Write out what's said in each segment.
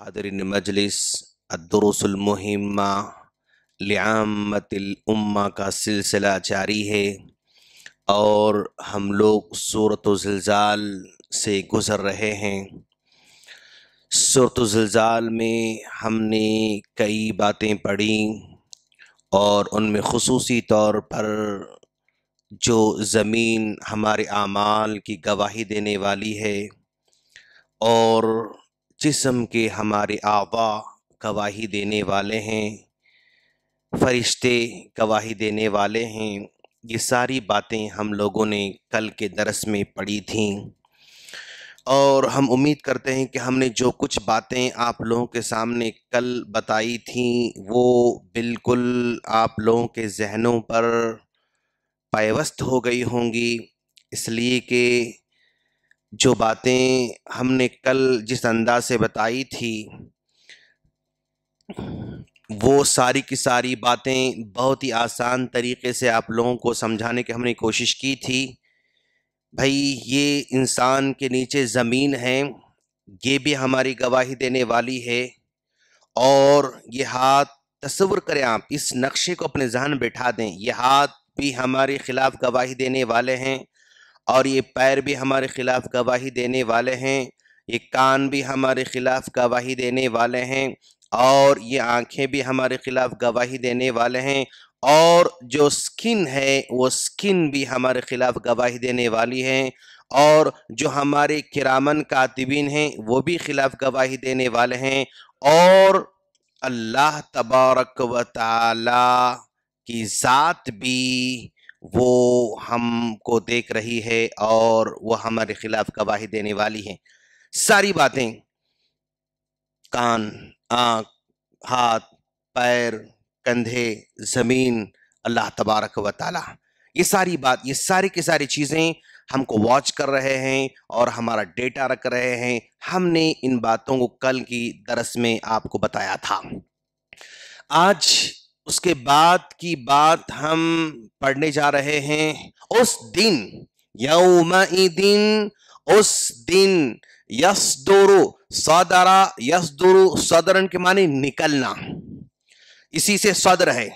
हादरीन मजलिस अदरसलमहिमा लियामतुल्मा का सिलसिला जारी है और हम लोग सूरत जल्ज़ाल से गुज़र रहे हैं सूरत जल्ज़ाल में हमने कई बातें पढ़ी और उनमें खसूसी तौर पर जो ज़मीन हमारे आमाल की गवाही देने वाली है और जिसम के हमारे आबा गवाही देने वाले हैं फरिश्ते गवाही देने वाले हैं ये सारी बातें हम लोगों ने कल के दरस में पढ़ी थीं और हम उम्मीद करते हैं कि हमने जो कुछ बातें आप लोगों के सामने कल बताई थीं वो बिल्कुल आप लोगों के जहनों पर पायवस्त हो गई होंगी इसलिए कि जो बातें हमने कल जिस अंदाज से बताई थी वो सारी की सारी बातें बहुत ही आसान तरीके से आप लोगों को समझाने की हमने कोशिश की थी भाई ये इंसान के नीचे ज़मीन है ये भी हमारी गवाही देने वाली है और ये हाथ तस्वुर करें आप इस नक्शे को अपने जहन बैठा दें ये हाथ भी हमारे ख़िलाफ़ गवाही देने वाले हैं और ये पैर भी हमारे खिलाफ गवाही देने वाले हैं ये कान भी हमारे खिलाफ गवाही देने वाले हैं और ये आंखें भी हमारे खिलाफ गवाही देने वाले हैं और जो स्किन है वो स्किन भी हमारे खिलाफ गवाही देने वाली है और जो हमारे किरामन कातिबिन हैं वो भी खिलाफ गवाही देने वाले हैं और अल्लाह तबारक व ताला की ज़ात भी वो हमको देख रही है और वो हमारे खिलाफ गवाही देने वाली है सारी बातें कान आँख हाथ पैर कंधे ज़मीन अल्लाह तबारक व ताला ये सारी बात ये सारी की सारी चीज़ें हमको वॉच कर रहे हैं और हमारा डेटा रख रहे हैं हमने इन बातों को कल की दरस में आपको बताया था आज उसके बाद की बात हम पढ़ने जा रहे हैं उस दिन यौम दिन उस दिन दोरो सदरा दोरो सदरन के माने निकलना इसी से सदर है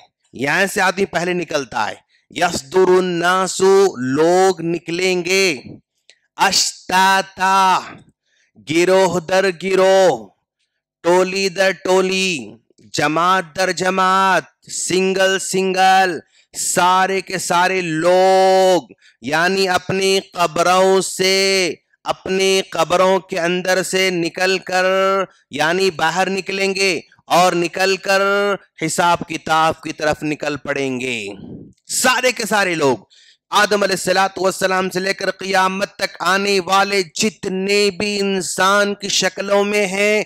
यहां से आदमी पहले निकलता है यसदुरुन्नासु लोग निकलेंगे अष्टाता गिरोह दर गिरोह टोली दर टोली जमात दर जमात सिंगल सिंगल सारे के सारे लोग यानी अपनी कब्रों से अपनी कब्रों के अंदर से निकल कर यानी बाहर निकलेंगे और निकल कर हिसाब किताब की तरफ निकल पड़ेंगे सारे के सारे लोग आदम सलाम से लेकर क़ियामत तक आने वाले जितने भी इंसान की शक्लों में हैं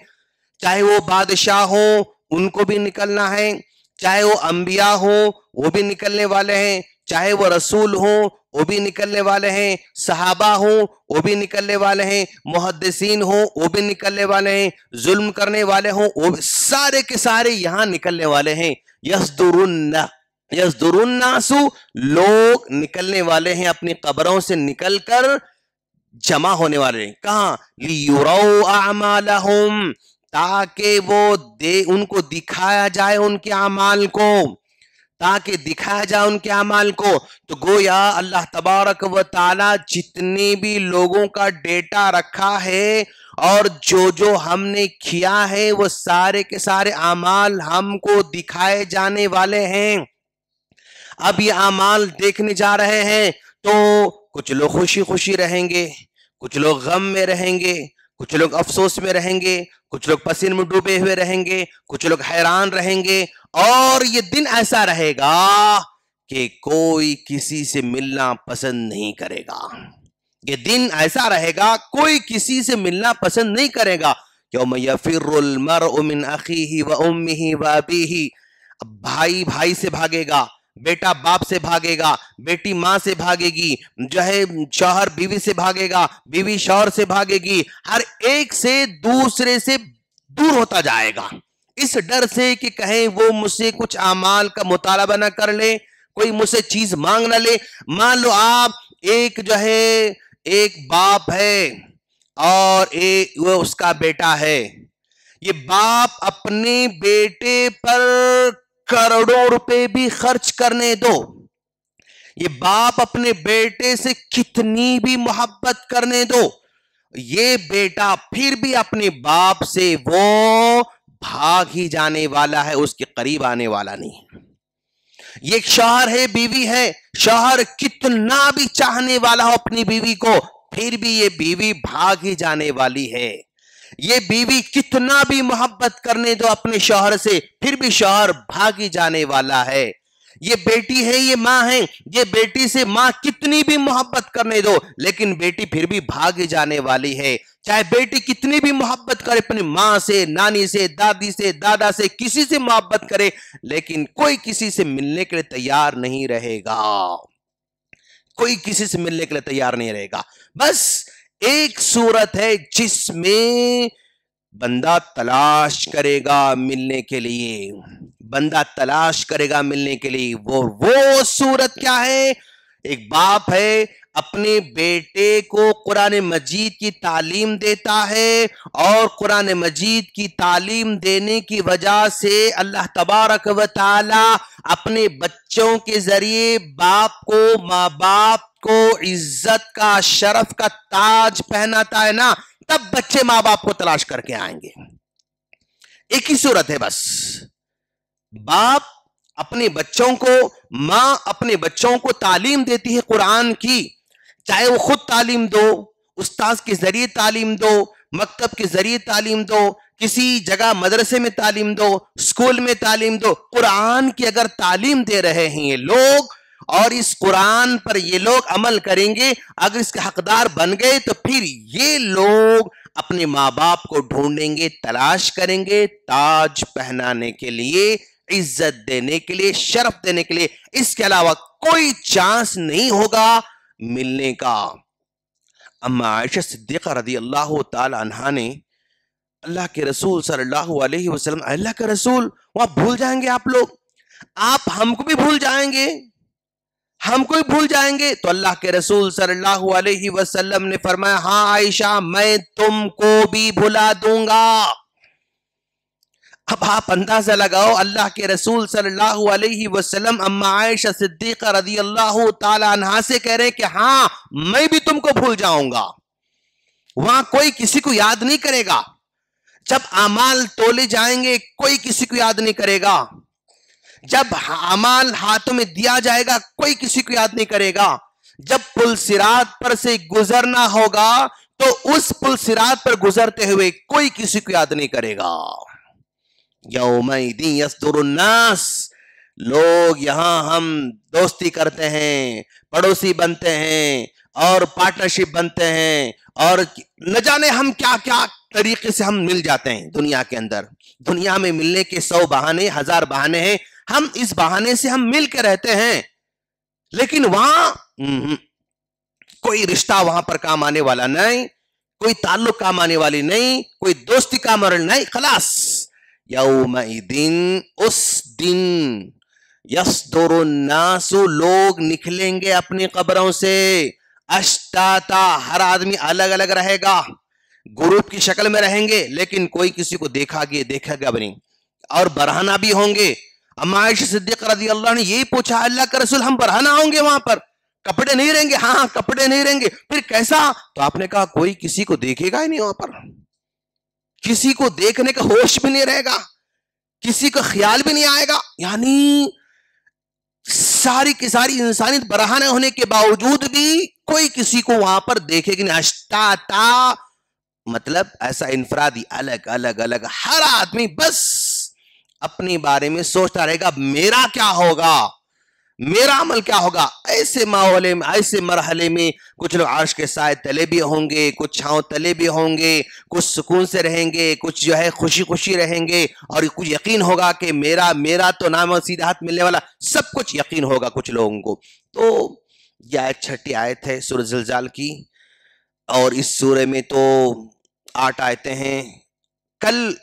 चाहे वो बादशाह हो उनको भी निकलना है चाहे वो अंबिया हो वो भी निकलने वाले हैं चाहे वो रसूल हो वो भी निकलने वाले हैं सहाबा हो वो भी निकलने वाले हैं मुहदसिन हो वो भी निकलने वाले हैं जुल्म करने वाले हो वो भी सारे के सारे यहाँ निकलने वाले हैं यसदुरुन्ना यसदुरुन्नासु लोग निकलने वाले हैं अपनी कब्रों से निकलकर जमा होने वाले हैं कहा ताकि वो दे उनको दिखाया जाए उनके अमाल को ताकि दिखाया जाए उनके अमाल को तो गोया अल्लाह तबारक व ताला जितने भी लोगों का डेटा रखा है और जो जो हमने किया है वो सारे के सारे अमाल हमको दिखाए जाने वाले हैं अब ये अमाल देखने जा रहे हैं तो कुछ लोग खुशी खुशी रहेंगे कुछ लोग गम में रहेंगे कुछ लोग अफसोस में रहेंगे कुछ लोग पसीन में डूबे हुए रहेंगे कुछ लोग हैरान रहेंगे और ये दिन ऐसा रहेगा कि कोई किसी से मिलना पसंद नहीं करेगा ये दिन ऐसा रहेगा कोई किसी से मिलना पसंद नहीं करेगा फिर उमिन अखी ही व उम्मी ही व ही अब भाई भाई से भागेगा बेटा बाप से भागेगा बेटी माँ से भागेगी जो है शौहर बीवी से भागेगा बीवी शौहर से भागेगी हर एक से दूसरे से दूर होता जाएगा इस डर से कि कहे वो मुझसे कुछ अमाल का मुतालबा ना कर ले कोई मुझसे चीज मांग ना ले मान लो आप एक जो है एक बाप है और एक वो उसका बेटा है ये बाप अपने बेटे पर करोड़ों रुपए भी खर्च करने दो ये बाप अपने बेटे से कितनी भी मोहब्बत करने दो ये बेटा फिर भी अपने बाप से वो भाग ही जाने वाला है उसके करीब आने वाला नहीं ये शहर है बीवी है शहर कितना भी चाहने वाला हो अपनी बीवी को फिर भी ये बीवी भाग ही जाने वाली है ये बीवी कितना भी मोहब्बत करने दो अपने शोहर से फिर भी शोहर भागी जाने वाला है ये बेटी है ये माँ है ये बेटी से माँ कितनी भी मोहब्बत करने दो लेकिन बेटी फिर भी भाग जाने वाली है चाहे बेटी कितनी भी मोहब्बत करे अपनी माँ से नानी से दादी से दादा से किसी से मोहब्बत करे लेकिन कोई किसी से मिलने के लिए तैयार नहीं रहेगा कोई किसी से मिलने के लिए तैयार नहीं रहेगा बस एक सूरत है जिसमें बंदा तलाश करेगा मिलने के लिए बंदा तलाश करेगा मिलने के लिए वो वो सूरत क्या है एक बाप है अपने बेटे को कुरान मजीद की तालीम देता है और कुरान मजीद की तालीम देने की वजह से अल्लाह तबारक व ताला अपने बच्चों के जरिए बाप को माँ बाप को इज्जत का शरफ का ताज पहनाता है ना तब बच्चे माँ बाप को तलाश करके आएंगे एक ही सूरत है बस बाप अपने बच्चों को माँ अपने बच्चों को तालीम देती है कुरान की चाहे वो खुद तालीम दो उस्ताद के जरिए तालीम दो मकतब के जरिए तालीम दो किसी जगह मदरसे में तालीम दो स्कूल में तालीम दो कुरान की अगर तालीम दे रहे हैं ये लोग और इस कुरान पर ये लोग अमल करेंगे अगर इसके हकदार बन गए तो फिर ये लोग अपने माँ बाप को ढूंढेंगे तलाश करेंगे ताज पहनाने के लिए इज्जत देने के लिए शर्फ देने के लिए इसके अलावा कोई चांस नहीं होगा मिलने का अम्मा आयशा सिद्दीक़ा रदी अल्लाह तहा ने अल्लाह के रसूल सल्लल्लाहु अलैहि वसल्लम अल्लाह के रसूल वहां भूल जाएंगे आप लोग आप हमको भी भूल जाएंगे हमको भी भूल जाएंगे तो अल्लाह के रसूल सल्लल्लाहु अलैहि वसल्लम ने फरमाया हाँ आयशा मैं तुमको भी भुला दूंगा अब आप अंदाजा लगाओ अल्लाह के रसूल सल्लल्लाहु अलैहि वसल्लम अम्मा आयशा सिद्दीका रजी अल्लाह तहा से कह रहे हैं कि हाँ मैं भी तुमको भूल जाऊंगा वहां कोई किसी को याद नहीं करेगा जब अमाल तोले जाएंगे कोई किसी को याद नहीं करेगा जब अमाल हाथों में दिया जाएगा कोई किसी को याद नहीं करेगा जब पुल सिरात पर से गुजरना होगा तो उस पुल सिरात पर गुजरते हुए कोई किसी को याद नहीं करेगा यौमनास लोग यहाँ हम दोस्ती करते हैं पड़ोसी बनते हैं और पार्टनरशिप बनते हैं और न जाने हम क्या क्या तरीके से हम मिल जाते हैं दुनिया के अंदर दुनिया में मिलने के सौ बहाने हजार बहाने हैं हम इस बहाने से हम मिल के रहते हैं लेकिन वहां हम्म, कोई रिश्ता वहां पर काम आने वाला नहीं कोई ताल्लुक काम आने वाली नहीं कोई दोस्ती काम नहीं खलास यौम दिन उस दिन यसदुरनासु लोग निकलेंगे अपनी कब्रों से अष्टाता हर आदमी अलग अलग रहेगा ग्रुप की शक्ल में रहेंगे लेकिन कोई किसी को देखा गया देखा गया बनी और बरहाना भी होंगे अमायश सिद्दीक रजी अल्लाह ने यही पूछा अल्लाह के रसुल हम बरहाना होंगे वहां पर कपड़े नहीं रहेंगे हाँ, हाँ कपड़े नहीं रहेंगे फिर कैसा तो आपने कहा कोई किसी को देखेगा ही नहीं वहां पर किसी को देखने का होश भी नहीं रहेगा किसी का ख्याल भी नहीं आएगा यानी सारी की सारी इंसानियत बरहाना होने के बावजूद भी कोई किसी को वहां पर देखेगी नहीं अष्टाता मतलब ऐसा इंफरादी अलग अलग अलग हर आदमी बस अपने बारे में सोचता रहेगा मेरा क्या होगा मेरा अमल क्या होगा ऐसे माहौले में ऐसे मरहले में कुछ लोग आर्श के साय तले भी होंगे कुछ छाव तले भी होंगे कुछ सुकून से रहेंगे कुछ जो है खुशी खुशी रहेंगे और कुछ यकीन होगा कि मेरा मेरा तो नाम और सीधा हाथ मिलने वाला सब कुछ यकीन होगा कुछ लोगों को तो यह आयत छठी आयत है सूर जलजाल की और इस सूर्य में तो आठ आयते हैं कल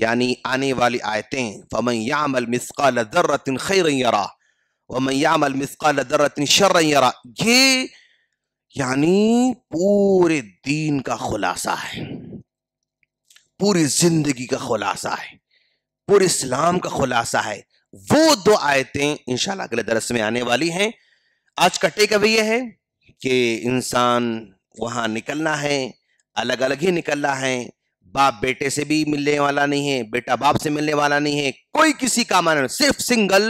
यानी आने वाली आयतें फमन यामल मिसका लजर्रतिन खैर यरा वमन ये यानी पूरे दीन का खुलासा है पूरी जिंदगी का खुलासा है पूरे इस्लाम का खुलासा है वो दो आयतें इंशाल्लाह अगले दरस में आने वाली हैं आज का टेक अवे है कि इंसान वहां निकलना है अलग अलग ही निकलना है बाप बेटे से भी मिलने वाला नहीं है बेटा बाप से मिलने वाला नहीं है कोई किसी का मानना सिर्फ सिंगल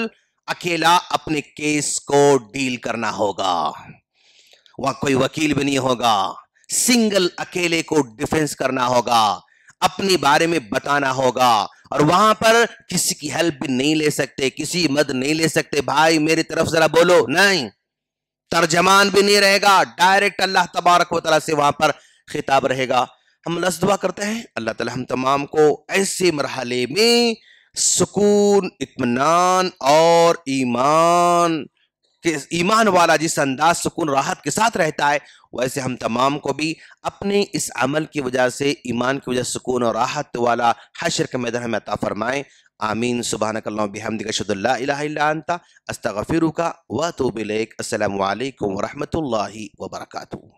अकेला अपने केस को डील करना होगा वहां कोई वकील भी नहीं होगा सिंगल अकेले को डिफेंस करना होगा अपने बारे में बताना होगा और वहां पर किसी की हेल्प भी नहीं ले सकते किसी मदद नहीं ले सकते भाई मेरी तरफ जरा बोलो नहीं तर्जमान भी नहीं रहेगा डायरेक्ट अल्लाह तबारक वाली से वहां पर खिताब रहेगा हम लस दुआ करते हैं अल्लाह ताला हम तमाम को ऐसे मरहले में सुकून इतमान और ईमान के ईमान वाला जिस अंदाज सुकून राहत के साथ रहता है वैसे हम तमाम को भी अपने इस अमल की वजह से ईमान की वजह सुकून और राहत वाला हशर के मैदान में अता फरमाएँ आमीन सुबह बिहमदिकशदल्लाता अस्तफ़िर का बिलेक असल वरहमल वर्का